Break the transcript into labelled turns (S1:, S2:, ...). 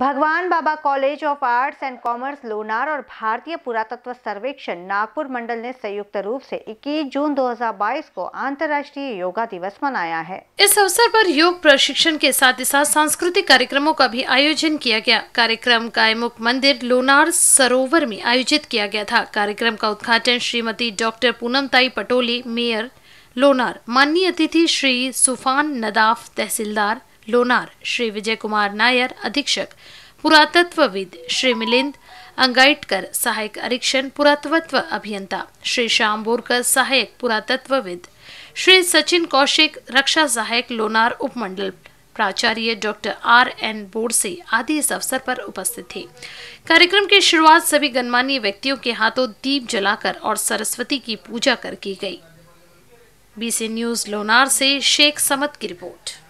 S1: भगवान Baba college of arts and commerce Lonar और भारतीय पुरातत्व सर्वेक्षण नागपुर मंडल ने संयुक्त रूप से 21 जून 2022 को अंतर्राष्ट्रीय योगा दिवस मनाया है
S2: इस अवसर पर योग प्रशिक्षण के साथ ही साथ सांस्कृतिक कार्यक्रमों का भी आयोजन किया गया कार्यक्रम कायमुख मंदिर लोनार सरोवर में आयोजित किया गया था कार्यक्रम का उद्घाटन श्रीमती डॉक्टर पूनमताई पटोली मेयर लोनार माननीय अतिथि श्री सुफान नदाफ तहसीलदार लोनार श्री विजय कुमार नायर अधीक्षक पुरातत्वविद श्री मिलिंद अंगाइटकर सहायक अरीक्षण पुरातत्व अभियंता श्री श्याम बोरकर सहायक पुरातत्वविद श्री सचिन कौशिक रक्षा सहायक लोनार उपमंडल प्राचार्य डॉक्टर आर एन बोरसे आदि इस अवसर पर उपस्थित थे कार्यक्रम की शुरुआत सभी गणमान्य व्यक्तियों के हाथों दीप जलाकर और सरस्वती की पूजा कर की गई बीसी न्यूज लोनार से शेख समत की रिपोर्ट